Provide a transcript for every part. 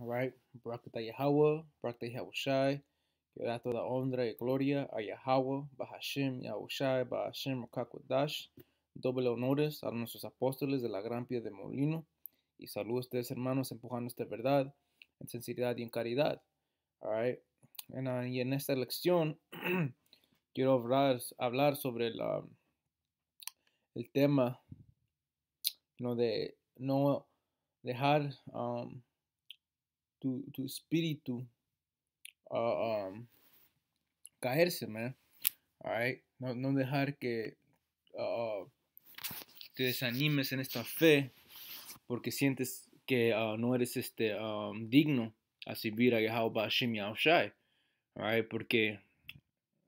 All right. Barakata Yahweh, Barakata Yahushai. Que da toda honra y gloria a Yahweh, Bahashim, Yahushai, Bahashim, Rukakodash. Doble honores a nuestros apóstoles de la gran piedra de molino. Y saludos a ustedes, hermanos, empujando esta verdad en sinceridad y en caridad. All right. en, y en esta lección quiero hablar, hablar sobre la, el tema ¿no? de no dejar um, tu, espíritu caerse, man. no, dejar que te desanimes en esta fe porque sientes que no eres este, digno a servir a Jehová Shem Porque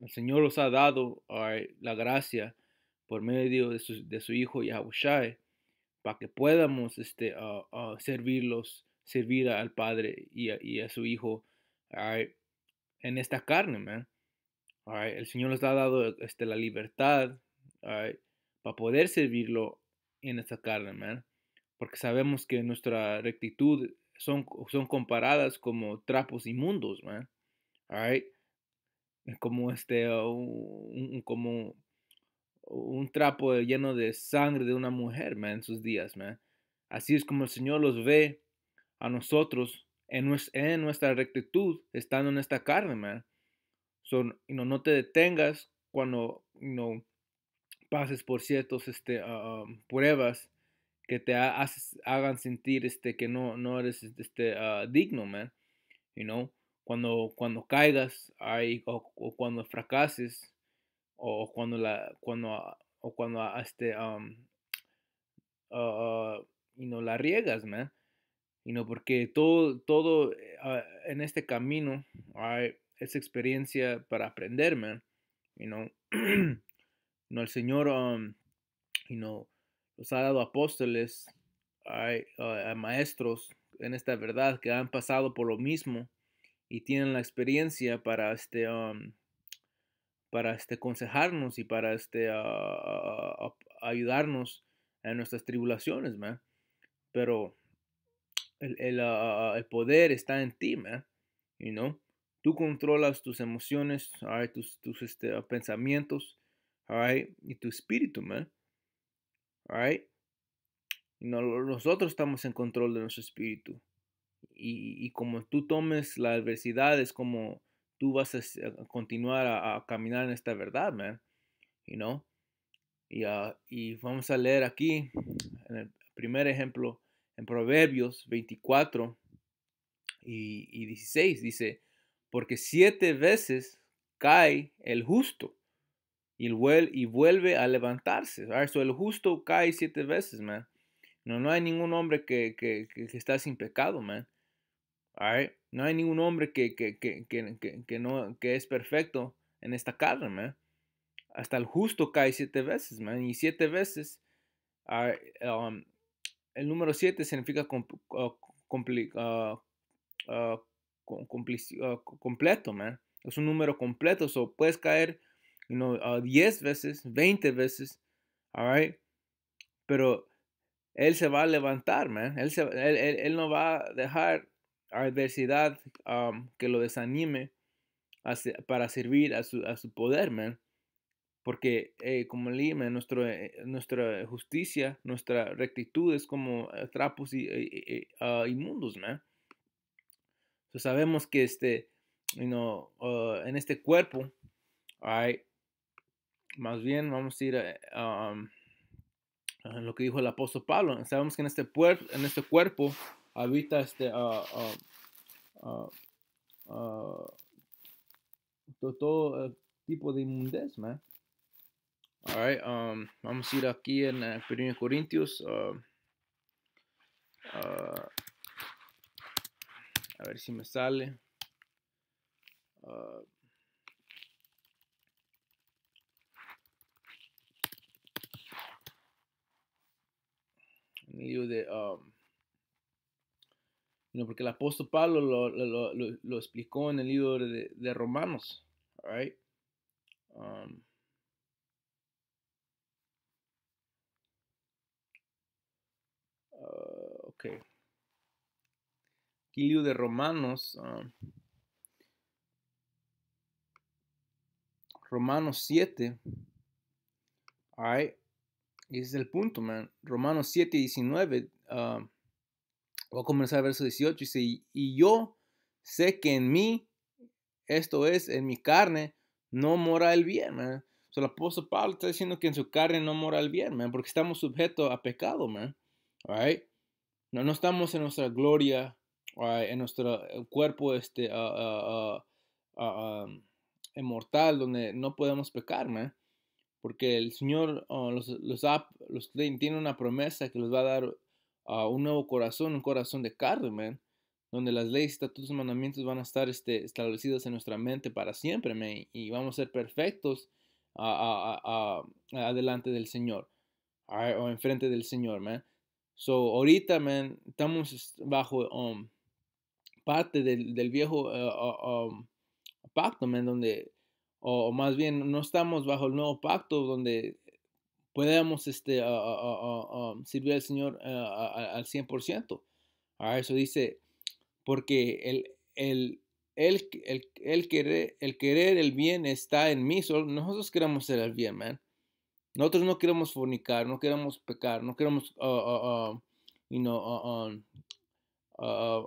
el Señor los ha dado la gracia por medio de su, Hijo Yahushai para que podamos este, servirlos servir al Padre y a, su Hijo en esta carne, man. el Señor nos ha dado este, la libertad para poder servirlo en esta carne, man. Porque sabemos que nuestra rectitud son, son comparadas como trapos inmundos, man. Como este, un, como un trapo lleno de sangre de una mujer, man, en sus días, man. Así es como el Señor los ve a nosotros en, nuestra rectitud, estando en esta carne, man. no te detengas cuando pases por ciertas este, ah, ah, pruebas que te hagan sentir este, que no, no eres este, ah, digno, man. cuando, cuando caigas ahí, o, cuando fracases o cuando, la, cuando, o cuando la riegas, man porque todo, todo eh, en este camino hay esa experiencia para aprender, man. el Señor, um, nos ha dado apóstoles, ah, hay maestros en esta verdad que han pasado por lo mismo y tienen la experiencia para este um, para este aconsejarnos y para este ayudarnos en nuestras tribulaciones, man. Pero Ah, ah, el, poder está en ti, man. You know? Tú controlas tus emociones, tus, este, ah, pensamientos, y tu espíritu, man. All right? nosotros estamos en control de nuestro espíritu. Y, como tú tomes la adversidad, es como tú vas a, continuar a, caminar en esta verdad, man. You know? y, y vamos a leer aquí, en el primer ejemplo, en Proverbios 24 y, 16 dice, porque siete veces cae el justo y, vuelve a levantarse. Ah, el justo cae siete veces, man. No, hay ningún hombre que, que, está sin pecado, man. No hay ningún hombre que, no, que es perfecto en esta carne, man. Hasta el justo cae siete veces, man. Y siete veces ah, um, el número 7 significa ah, ah, ah, completo, man. Es un número completo, so puedes caer you 10 veces, 20 veces, alright, Pero él se va a levantar, man. Él, él, él, no va a dejar adversidad que lo desanime para servir a su, a su poder, man. Porque eh, como Lima, nuestro, eh, nuestra justicia, nuestra rectitud es como eh, trapos y, ah, inmundos, sabemos que este, you ah, en este cuerpo, hay, más bien vamos a ir a, ah, um, lo que dijo el apóstol Pablo. Sabemos que en este, en este cuerpo habita este, todo tipo de inmundez, man. Alright, um, vamos a ir aquí en 1 eh, Corintios. Um, uh, a ver si me sale. Uh, en el libro de... Um, no, porque el apóstol Pablo lo, explicó en el libro de, Romanos. ¿Alright? Ah, ok. Quilio de Romanos. Ah, Romanos 7. Alright. Ese es el punto, man. Romanos 7, 19. Ah, voy a comenzar el verso 18. Dice, y yo sé que en mí, esto es, en mi carne, no mora el bien, man. sea, el apóstol Pablo está diciendo que en su carne no mora el bien, man, porque estamos sujetos a pecado, man. No, no estamos en nuestra gloria, en nuestro eh, cuerpo este, ah, ah, ah, inmortal, donde no podemos pecar, man. Porque el Señor los, los, tiene una promesa que les va a dar un nuevo corazón, un corazón de carne, man donde las leyes, estatutos y mandamientos van a estar este, en nuestra mente para siempre, man, y vamos a ser perfectos adelante del Señor, right, o enfrente del Señor, man. So, ahorita, man, estamos este, bajo um, parte del, del viejo eh, um, pacto, man, donde, o, más bien, no estamos bajo el nuevo pacto donde podemos este, uh, um, servir al Señor eh, al 100%. Ah, eso right, dice, porque el, el, el, el, querer, el querer el bien está en mí. nosotros queremos ser el bien, man. Nosotros no queremos fornicar, no queremos pecar, no queremos, uh, uh, um, uh, um, uh,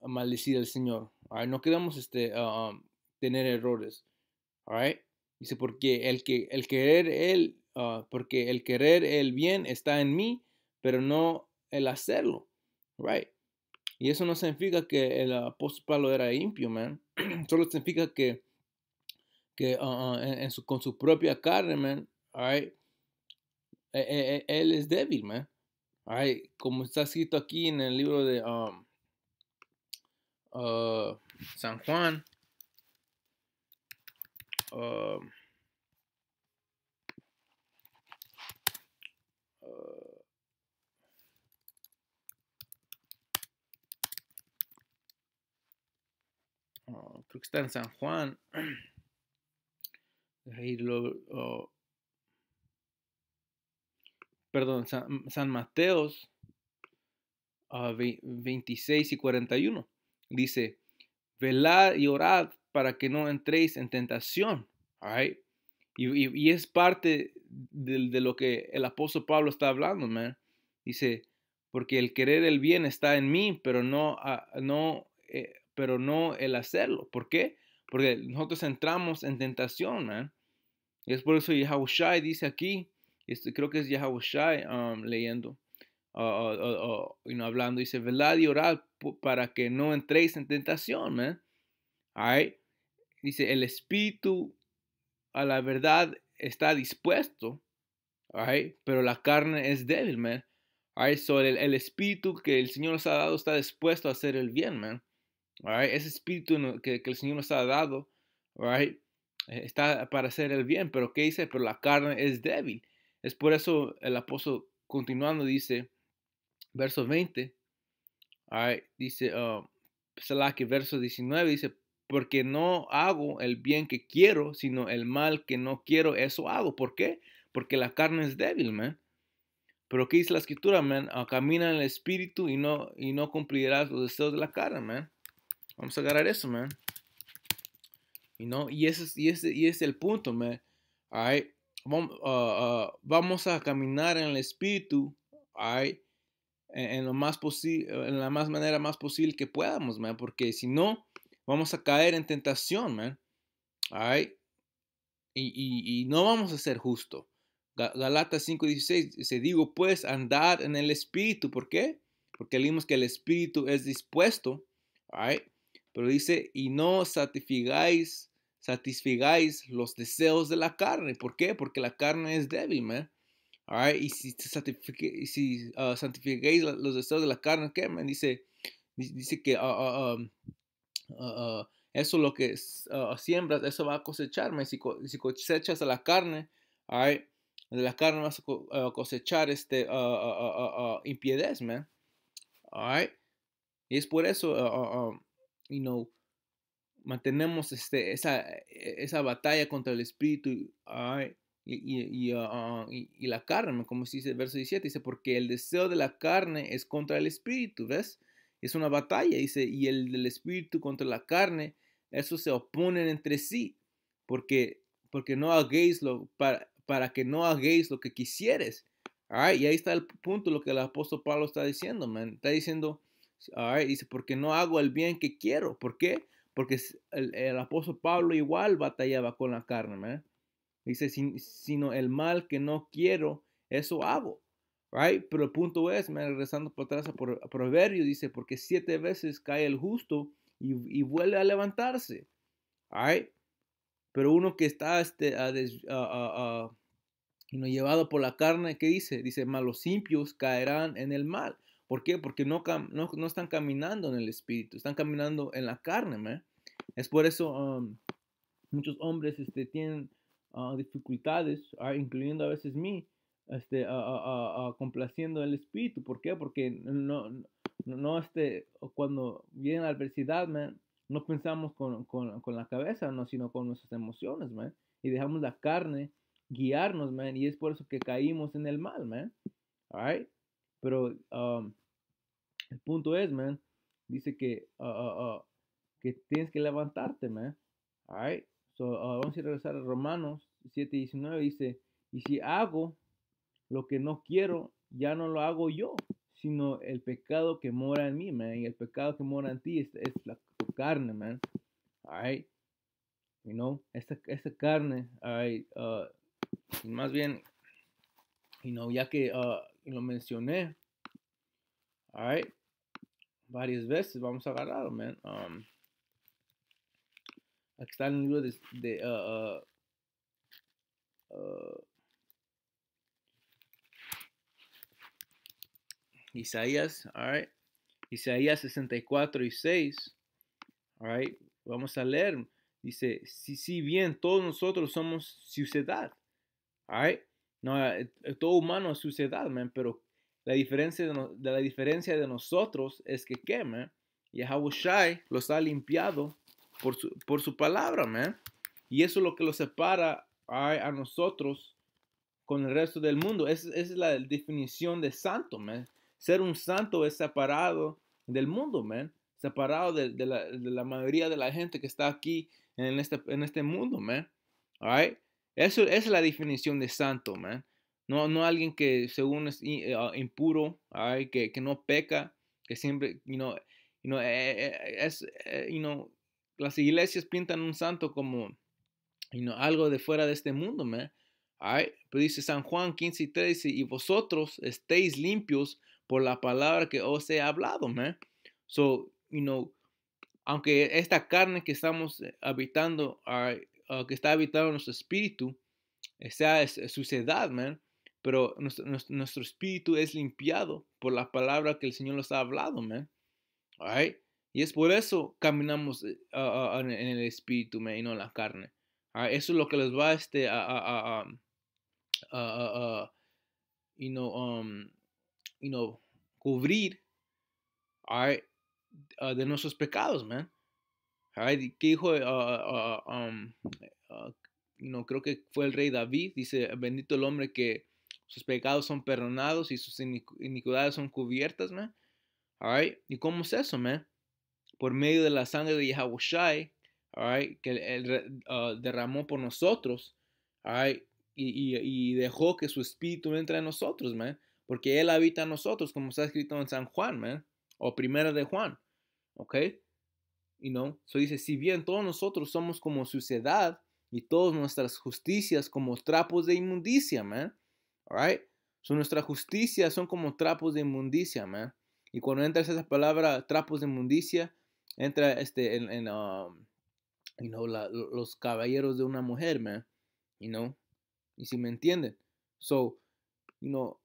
uh maldecir al Señor. No queremos este, um, tener errores. Right? Dice, porque el, querer el, porque el querer el bien está en mí, pero no el hacerlo. Right? Y eso no significa que el apóstol Pablo era impio, man. Solo significa que, que en, con su propia carne, man, All right. E, e, e, él, es débil, man. All Como está escrito aquí en el libro de um, uh, San Juan. Um, uh, uh, creo que está en San Juan. Deja irlo perdón, San, mateo Mateos 26 ah, y 41. Dice, velad y orad para que no entréis en tentación. y, es parte de, lo que el apóstol Pablo está hablando, man. Dice, porque el querer el bien está en mí, pero no, no, eh, pero no el hacerlo. ¿Por qué? Porque nosotros entramos en tentación, man. Y es por eso Yahushua dice aquí, este, creo que es Yahweh leyendo, o hablando, dice, velad y orad para que no entréis en tentación, man. ¿eh? Dice, el espíritu a la verdad está dispuesto, pero la carne es débil, man. el, el, espíritu que el Señor nos ha dado está dispuesto a hacer el bien, man. Ese espíritu que, el Señor nos ha dado, e-, está para hacer el bien, pero ¿qué dice? Pero la carne es débil. Es por eso el apóstol continuando dice, verso 20, dice, uh, que verso 19 dice, porque no hago el bien que quiero, sino el mal que no quiero, eso hago. ¿Por qué? Porque la carne es débil, man. Pero ¿qué dice la escritura, man? Ah, camina en el espíritu y no, y no cumplirás los deseos de la carne, man. Vamos a agarrar eso, man. Y, ese, y, ese, y es el punto, man. All Uh, uh, vamos, a caminar en el espíritu, ay e-, en, lo más en la más manera más posible que podamos, man, porque si no, vamos a caer en tentación, man. Y, no vamos a ser justo. Galatas 5:16 se digo, pues andar en el espíritu, ¿por qué? Porque leímos que el espíritu es dispuesto, pero dice, y no satisfigáis satisfigáis los deseos de la carne. ¿Por qué? Porque la carne es débil, man. All right? Y si, si los deseos de la carne, ¿qué, Me Dice, dice que eso lo que siembras, eso va a cosechar, man. Si, cosechas a la carne, all de la carne vas a cosechar este impiedad, man. All right? Y es por eso, you know, mantenemos este, esa, e, esa batalla contra el espíritu y, ah, la carne, como dice el verso 17, dice, porque el deseo de la carne es contra el espíritu, ¿ves? Es una batalla, dice, y el del espíritu contra la carne, esos se oponen entre sí, porque, porque no hagáis lo, para, que no hagáis lo que quisieres. y ahí está el punto, lo que el apóstol Pablo está diciendo, man. Está diciendo, dice, porque no hago el bien que quiero. ¿Por qué? Porque el, apóstol Pablo igual batallaba con la carne, ¿me Dice, sino el mal que no quiero, eso hago. Right? Pero el punto es, me regresando por atrás a, por, Proverbio, dice, porque siete veces cae el justo y, vuelve a levantarse. Right? Pero uno que está este, a llevado por la carne, ¿qué dice? Dice, malos impios caerán en el mal. ¿Por qué? Porque no, no, están caminando en el espíritu, están caminando en la carne. ¿me? Es por eso muchos hombres este, tienen ah, dificultades, ah, incluyendo a veces mí, este, uh, complaciendo el espíritu. ¿Por qué? Porque no, no este, cuando viene la adversidad, man, no pensamos con, con, con, la cabeza, no, sino con nuestras emociones, man, y dejamos la carne guiarnos, man, y es por eso que caímos en el mal, man. All right? Pero el punto es, man, dice que, ah, ah, ah, que tienes que levantarte, man. Alright, so, vamos a regresar a Romanos 7, 19. Dice: Y si hago lo que no quiero, ya no lo hago yo, sino el pecado que mora en mí, man. Y el pecado que mora en ti es, la, tu carne, man. Alright, you know, esta, esta carne, alright, más bien, you know, ya que y lo mencioné. Alright. Varias veces vamos a agarrarlo, man. Um, aquí está el libro de, de uh, uh, uh Isaías, Isaías 64 y 6. right? Vamos a leer. Dice, si, si bien todos nosotros somos ciudad, right? No, eh, eh, todo humano es suciedad, man, pero la diferencia de, la diferencia de nosotros es que, ¿qué, man? Yahweh Shai los ha limpiado por su, por su palabra, man. Y eso es lo que lo separa a, nosotros con el resto del mundo. Esa es la definición de santo, man. Ser un santo es separado del mundo, man. Separado de, la, mayoría de la gente que está aquí en este, en este mundo, man. All eso es la definición de santo, man. No, no alguien que según es ah, impuro, ay que, que, no peca, que siempre, you know, eh, eh, es, eh, you las iglesias pintan un santo como algo de fuera de este mundo, man. Pero pues dice San Juan 15 y 13, y vosotros estéis limpios por la palabra que os he hablado, man. So, you know, aunque esta carne que estamos habitando, right, Ah, que está habitado nuestro espíritu, esa eh, es, es eh, suciedad, man, pero nuestro, espíritu es limpiado por la palabra que el Señor nos ha hablado, man. Y es por eso caminamos eh, en, el espíritu, man, y no en la carne. Eso es lo que les va este, a, a, you know, um, you um, cubrir ah, de nuestros pecados, man. ¿Qué dijo? Eh, ah, ah, ah, no, creo que fue el rey David. Dice, bendito el hombre que sus pecados son perdonados y sus iniquidades son cubiertas, man. ¿y cómo es eso, Por medio de la sangre de Yahushua, que él derramó por nosotros, y, dejó que su espíritu entre en nosotros, Porque él habita en nosotros, como está escrito en San Juan, O primera de Juan, ¿ok? You know? So dice, si bien todos nosotros somos como suciedad y todas nuestras justicias como trapos de inmundicia, man. All right? So nuestras justicias son como trapos de inmundicia, man. Y cuando entra esa palabra trapos de inmundicia, entra este en, en um, you know, los caballeros de una mujer, man. You know? Y si me entienden. So, you know,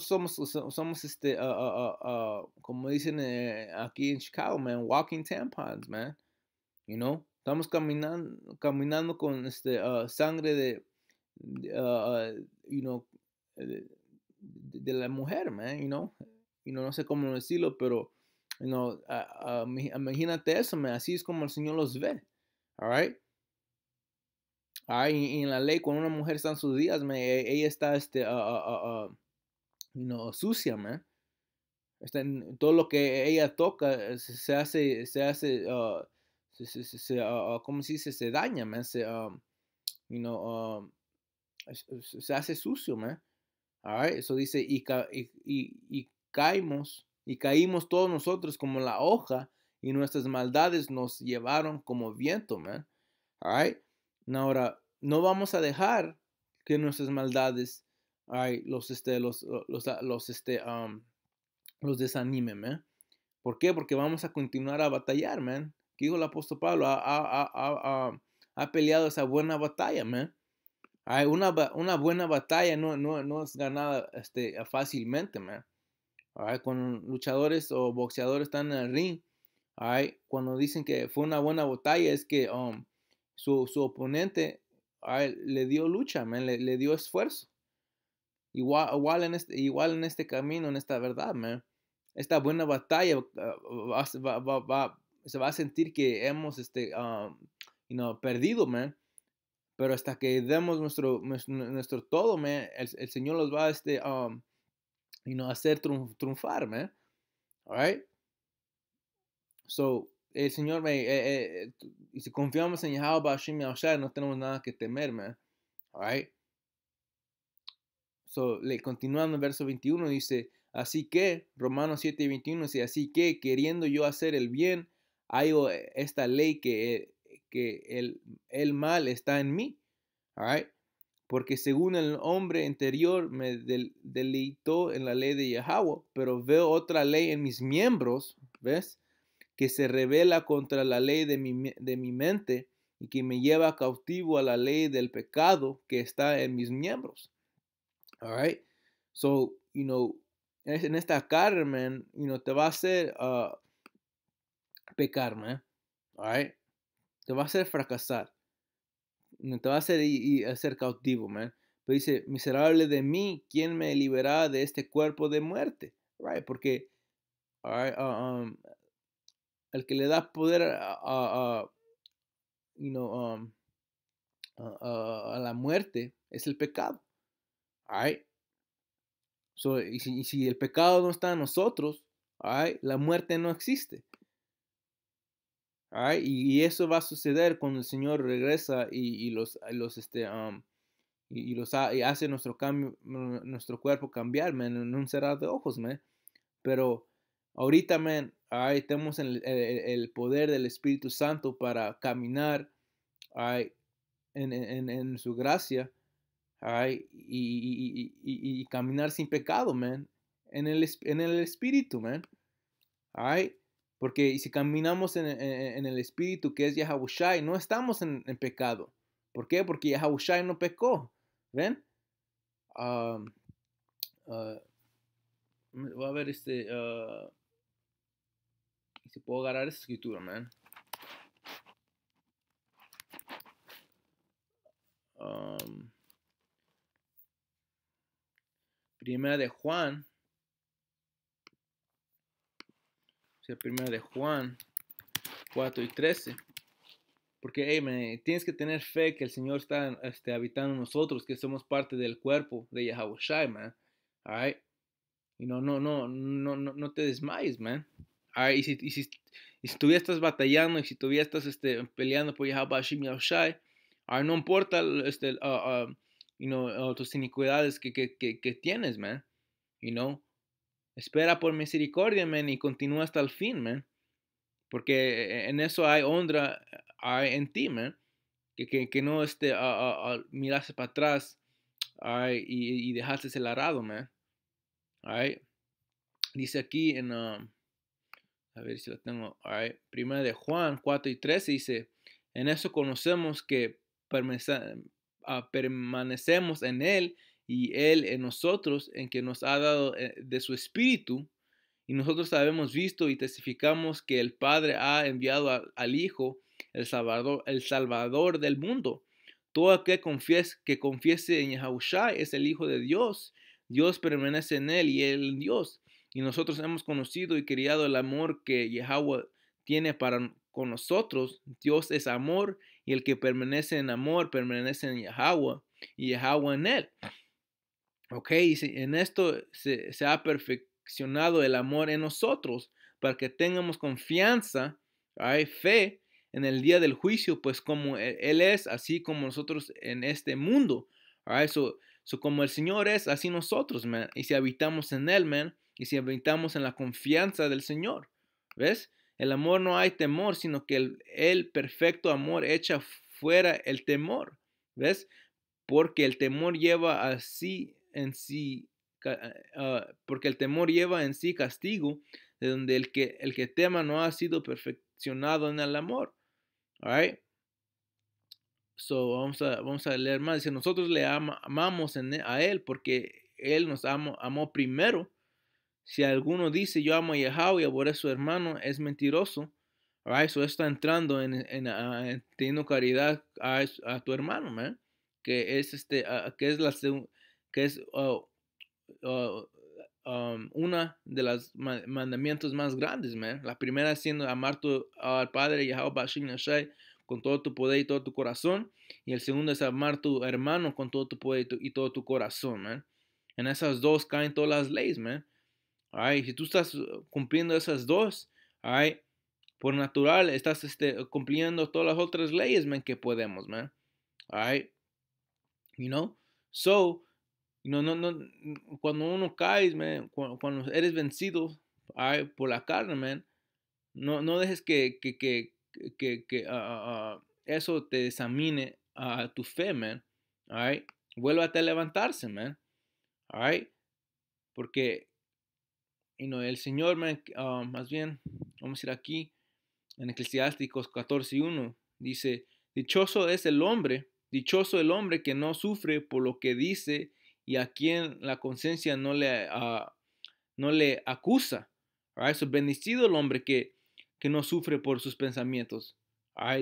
somos, somos este, como dicen eh, aquí en Chicago, man, walking tampons, man. You know, estamos caminando, caminando con este, ah, sangre de, ah, you know, de, la mujer, man, you know. You know, no sé cómo decirlo, pero, you know, imagínate eso, man, así es como el Señor los ve, all right? All ah, en la ley, cuando una mujer está en sus días, man, e, ella está, este, know, sucia, man. Está en todo lo que ella toca eh, se hace, se hace, ah, se, se, ah, ah, se dice? Se daña, man. Se, se hace sucio, man. Alright, eso dice, y, ca y, y, caímos, y caímos todos nosotros como la hoja, y nuestras maldades nos llevaron como viento, man. Alright, ahora, no vamos a dejar que nuestras maldades los, este, los, los, ah, los este, los ¿Por qué? Porque vamos a continuar a batallar, man. dijo el apóstol Pablo, ha, ha, peleado esa buena batalla, man. hay una, una buena batalla no, no, no es ganada este, fácilmente, man. cuando luchadores o boxeadores están en el ring, cuando dicen que fue una buena batalla es que um, su, su, oponente le dio lucha, man, le dio esfuerzo. Igual, igual, en, este, igual en este camino, en esta verdad, man. Esta buena batalla ah, va, va, se va a sentir que hemos este, ah, perdido, man. Pero hasta que demos nuestro, nuestro todo, man, el, Señor los va este, ah, a este, hacer triunf, triunfar, man. alright So, el Señor, me eh, eh, eh si confiamos en Yahweh, no tenemos nada que temer, man. alright le, continuando en verso 21 dice, así que, Romanos 7 y 21 dice, así que queriendo yo hacer el bien, hay e, esta ley que, eh, que el, el, mal está en mí. Porque según el hombre interior me del, en la ley de Yahweh, pero veo otra ley en mis miembros, ¿ves? Que se revela contra la ley de mi mente y que me lleva cautivo a la ley del pecado que está en mis miembros. Alright, So, you know, en esta Carmen, you know, te va a hacer ah, pecar, man. Alright, Te va a hacer fracasar. Te va a hacer y, hacer cautivo, man. Pero dice, miserable de mí, ¿quién me liberará de este cuerpo de muerte? Right, porque all ah, um, el que le da poder a, you know, um, a, la muerte es el pecado y, si, el pecado no está en nosotros, la muerte no existe. Y, eso va a suceder cuando el Señor regresa y, los, los, este, y, los hace nuestro, cuerpo cambiar, en un cerrado de ojos. Pero ahorita, man, tenemos el, el, poder del Espíritu Santo para caminar en, en su gracia y, caminar sin pecado, man. En el, espíritu, man. Porque si caminamos en, el espíritu que es Yahabushai, no estamos en, pecado. ¿Por qué? Porque Yahabushai no pecó. ¿Ven? Ah, ah, voy a ver este. Ah, si puedo agarrar esta escritura, man. Um, Primera de Juan. O sea, primera de Juan 4 y 13. Porque, hey, man, tienes que tener fe que el Señor está este, habitando nosotros, que somos parte del cuerpo de Yahweh Shai, man. Y no, no, no, no, no, te desmayes, man. All Y si, y si, estás batallando y si todavía estás este, peleando por Yahweh Shai, no importa este, uh, uh, you know, o tus iniquidades que, que, que, tienes, man. y no Espera por misericordia, man, y continúa hasta el fin, man. Porque e, e, en eso hay honra hay en ti, man. Que, que, no esté a, mirarse para atrás y, y dejarse el arado, man. Dice aquí en, um, a ver si lo tengo, alright primera de Juan 4 y 13 dice, en eso conocemos que Ah, permanecemos en Él y Él en nosotros, en que nos ha dado eh, de su Espíritu, y nosotros sabemos visto y testificamos que el Padre ha enviado al Hijo, el Salvador, el Salvador del mundo. Todo aquel confies, que confiese en Yahushua es el Hijo de Dios. Dios permanece en Él y Él en Dios. Y nosotros hemos conocido y criado el amor que Yahweh tiene para con nosotros. Dios es amor y el que permanece en amor, permanece en Yahweh y Yahweh en él. Ok, y en esto se, ha perfeccionado el amor en nosotros para que tengamos confianza, hay fe en el día del juicio, pues como e, Él es, así como nosotros en este mundo. Eso so como el Señor es, así nosotros, man. Y si habitamos en Él, man, y si habitamos en la confianza del Señor, ¿ves? El amor no hay temor, sino que el, perfecto amor echa fuera el temor. ¿Ves? Porque el temor lleva así en sí, ah, porque el temor lleva en sí castigo, de donde el que, el que tema no ha sido perfeccionado en el amor. Alright. So, vamos a, vamos a leer más. Dice, nosotros le amamos e, a Él porque Él nos amó primero. Si alguno dice yo amo a Yahweh y aborrece a su hermano, es mentiroso. Right? Eso está entrando en, en, ah, teniendo caridad a, a, tu hermano, man. Que es este, ah, que es la que es oh, oh, um, una de los mandamientos más grandes, man. La primera siendo amar tu, al Padre Yahweh Bashir con todo tu poder y todo tu corazón. Y el segundo es amar a tu hermano con todo tu poder y, y todo tu corazón, man. En esas dos caen todas las leyes, man. Ay, Si tú estás uh, cumpliendo esas dos, ay, por natural estás este, cumpliendo todas las otras leyes man, que podemos, man. ay, You know? So, no, no, no, mm, cuando uno caes, man, cuando, eres vencido por la carne, man, no, no dejes que, ah, ah, ah, eso te desamine a tu fe, man. ay, Vuélvate a levantarse, man. ay, Porque el Señor, ah, más bien, vamos a ir aquí, en Eclesiásticos 14.1, dice, dichoso es el hombre, dichoso el hombre que no sufre por lo que dice y a quien la conciencia no le, ah, no le acusa. Right? eso bendecido el hombre que, que no sufre por sus pensamientos.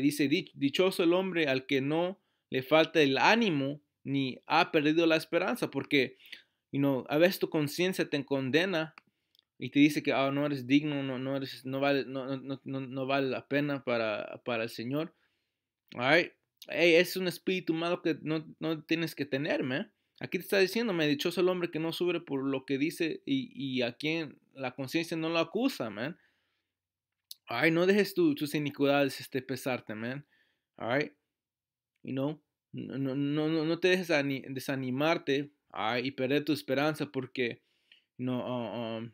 Dice, dichoso el hombre al que no le falta el ánimo ni ha perdido la esperanza, porque y a veces tu conciencia te condena y te dice que ah, no eres digno, no, no, eres, no, vale, no, no, no, no vale la pena para, para el Señor. es un espíritu malo que no, no tienes que tenerme. Aquí te está diciendo, me dichoso el hombre que no sube por lo que dice y, y a quien la conciencia no lo acusa, man. Ay, no dejes tus iniquidades este, pesarte, man. All right, you know, no, no, no, no te dejes desanimarte y perder tu esperanza porque, no, um, um,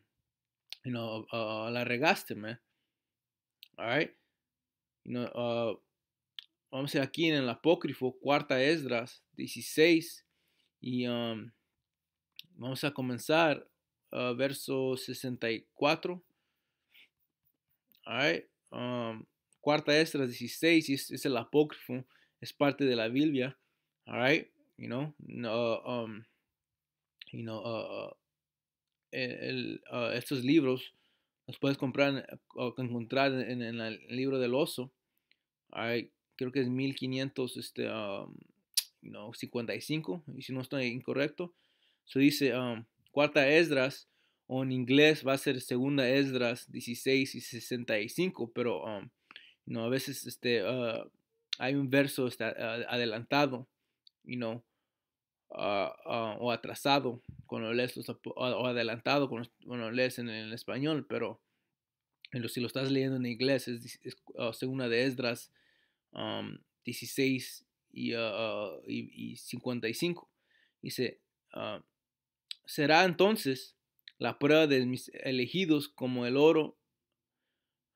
you uh, uh, la regaste, man. All uh, vamos a ir aquí en el apócrifo, cuarta Esdras 16, y um, vamos a comenzar verso 64. All um, cuarta Esdras 16, es, es, el apócrifo, es parte de la Biblia. All right? You know, um, you know, e, ah, estos libros los puedes comprar eh, o encontrar en, el libro del oso. Hay, creo que es 1500, este, ah, no, 55, y si no estoy incorrecto. Se dice ah, cuarta Esdras, o en inglés va a ser segunda Esdras 16 y 65, pero no, a veces este, hay un verso este, adelantado, you know, Ah, ah, o atrasado cuando o adelantado cuando, bueno lees en, español, pero si lo estás leyendo en inglés es, ah, segunda de Esdras 16 y, y, 55. Dice, será entonces la prueba de mis elegidos como el oro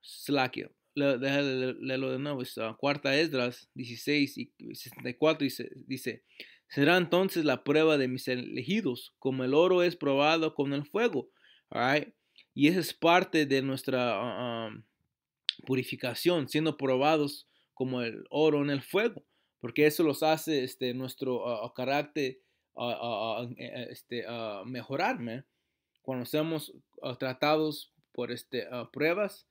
slaquio. Déjale de, de, nuevo, es, cuarta Esdras 16 y 64 dice, dice, Será entonces la prueba de mis elegidos, como el oro es probado con el fuego. Y esa es parte de nuestra ah, ah, purificación, siendo probados como el oro en el fuego, porque eso los hace este, nuestro ah, carácter eh, este, mejorar. Cuando seamos tratados por este, pruebas,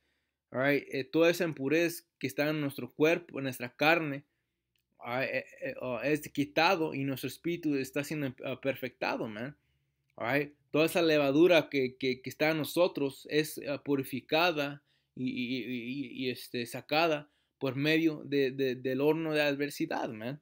eh, toda esa impurez que está en nuestro cuerpo, en nuestra carne, e, e, es este quitado y nuestro espíritu está siendo ah, perfectado, man. Right? Toda esa levadura que, está en nosotros es ah, purificada y, este, sacada por medio del horno de adversidad, man.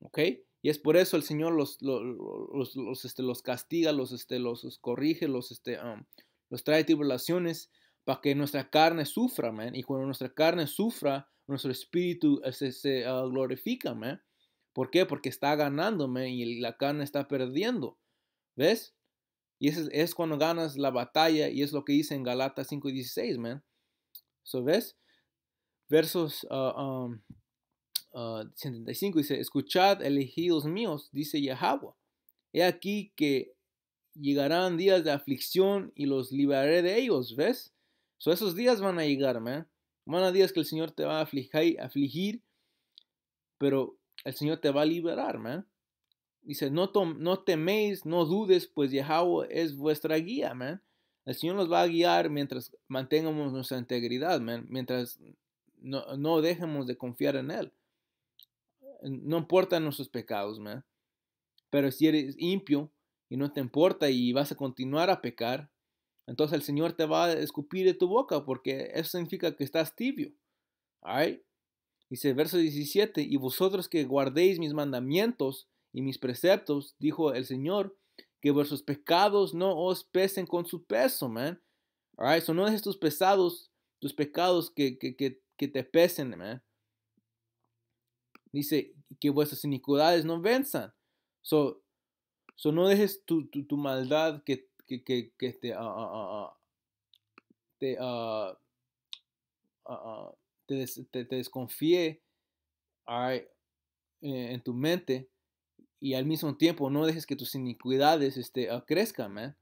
¿Ok? Y es por eso el Señor los, los, los, este, los castiga, los, este, los, corrige, los, este, um, los trae tribulaciones para que nuestra carne sufra, man. Y cuando nuestra carne sufra, nuestro espíritu eh, se, ah, glorifica, me ¿Por qué? Porque está ganando, man, y la carne está perdiendo. ¿Ves? Y es, es cuando ganas la batalla, y es lo que dice en Galatas 5.16, man. So, ¿Ves? Versos ah, um, 75 ah, dice, escuchad, elegidos míos, dice Yahweh. He aquí que llegarán días de aflicción y los liberaré de ellos, ¿ves? So, esos días van a llegar, man. Van días que el Señor te va a afligir, pero el Señor te va a liberar, man. Dice, no, no teméis, no dudes, pues Jehová es vuestra guía, man. El Señor nos va a guiar mientras mantengamos nuestra integridad, man. Mientras no, dejemos de confiar en Él. No importan nuestros pecados, man. Pero si eres impío y no te importa y vas a continuar a pecar, entonces el Señor te va a escupir de tu boca porque eso significa que estás tibio. dice Dice verso 17, y vosotros que guardéis mis mandamientos y mis preceptos, dijo el Señor, que vuestros pecados no os pesen con su peso, man. Alright, so no dejes tus pesados, tus pecados que, que, que, que te pesen, man. Dice que vuestras iniquidades no venzan. So, no dejes tu, tu, tu maldad que, que, te, desconfíe eh, en tu mente y al mismo tiempo no dejes que tus iniquidades este, ah, crezcan,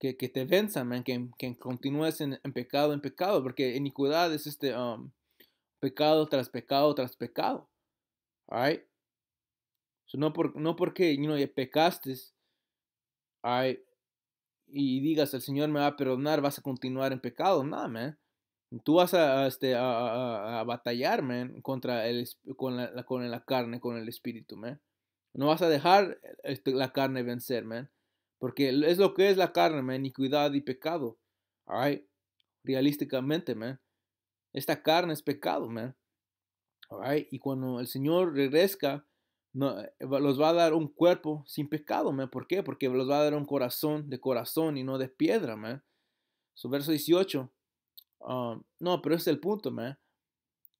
Que, te venzan, man, que, continúes en, pecado, en pecado, porque iniquidad es este ah, pecado tras pecado tras pecado. no, por, no porque you pecaste, y digas, el Señor me va a perdonar, vas a continuar en pecado. nada man. Tú vas a, este, a, batallar, man, contra el, con, la, carne, con el espíritu, man. No vas a dejar este, la carne vencer, man. Porque es lo que es la carne, man, iniquidad y pecado. Alright? Realísticamente, man. Esta carne es pecado, man. Alright? Y cuando el Señor regresa, no, eh, los va a dar un cuerpo sin pecado, ¿me? ¿Por qué? Porque los va a dar un corazón de corazón y no de piedra, ¿me? Su verso 18. Ah, no, pero ese es el punto, ¿me?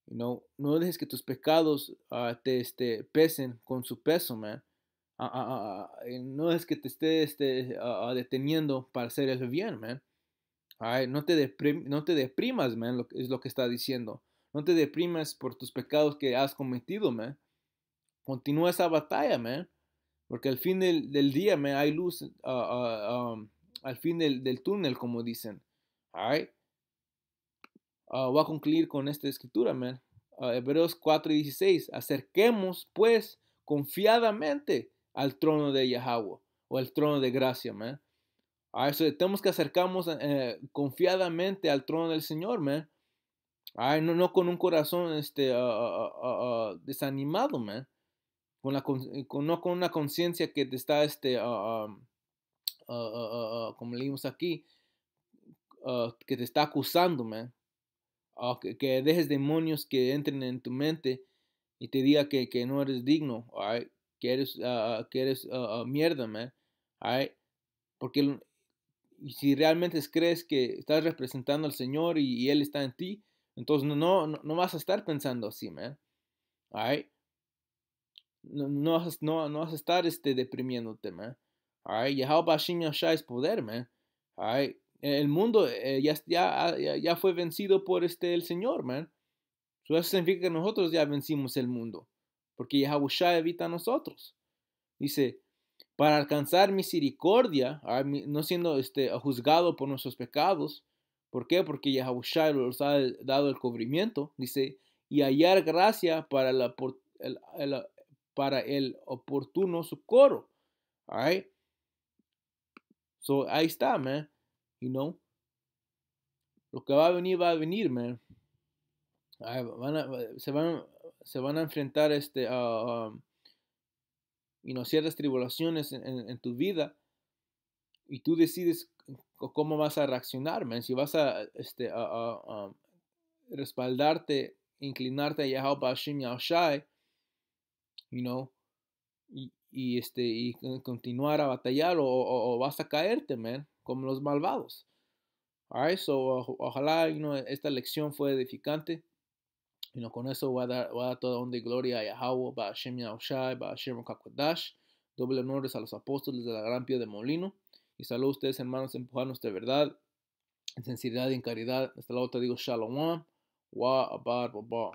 no dejes que tus pecados ah, te este, pesen con su peso, ¿me? Ah, no es que te esté este, deteniendo para hacer el bien, man. No, te no te deprimas, ¿me? es lo que está diciendo. No te deprimas por tus pecados que has cometido, ¿me? Continúa esa batalla, man. Porque al fin del, día, man, hay luz ah, ah, ah, um, al fin del, túnel, como dicen. right. voy a concluir con esta escritura, man. Hebreos 4 y 16. Acerquemos, pues, confiadamente al trono de Yahweh o al trono de gracia, man. Right, eso tenemos que acercarnos eh, confiadamente al trono del Señor, man. no, no, con un corazón este, desanimado, man con la, eh, no con una conciencia que te está, este, como leímos aquí, ah, que te está acusando, man. Ah, que, dejes demonios que entren en tu mente y te diga que, no eres digno, que eres, ah, que eres mierda, man. Porque si realmente crees que estás representando al Señor y, Él está en ti, entonces no, no, no vas a estar pensando así, man. No, no, vas, a estar este, deprimiéndote, man. Alright, Yahweh es poder, man. el mundo eh, ya, ya, fue vencido por este, el Señor, man. eso significa que nosotros ya vencimos el mundo, porque Yahweh evita a nosotros. Dice, para alcanzar misericordia, no siendo este, juzgado por nuestros pecados. ¿Por qué? Porque Yahweh nos ha dado el cubrimiento, dice, y hallar gracia para la, para el oportuno socorro. So, ahí está, man. You know. Lo que va a venir, va a venir, man. se, van, se van a enfrentar este, um, ciertas tribulaciones en, tu vida y tú decides cómo vas a reaccionar, man. Si vas a este, uh, respaldarte, inclinarte a Yahweh Bashim Yahshai you know, y, este, y continuar a batallar o, o, vas a caerte, man, como los malvados. Alright, so ojalá, you know, esta lección fue edificante. You know, con eso voy a dar, toda onda y gloria a Yahweh, Ba'ashem Yahushai, Doble honores a los apóstoles de la gran piedra de molino. Y salud a ustedes, hermanos, empujanos de verdad, en sinceridad y en caridad. Hasta luego te digo Shalom, Wa Abad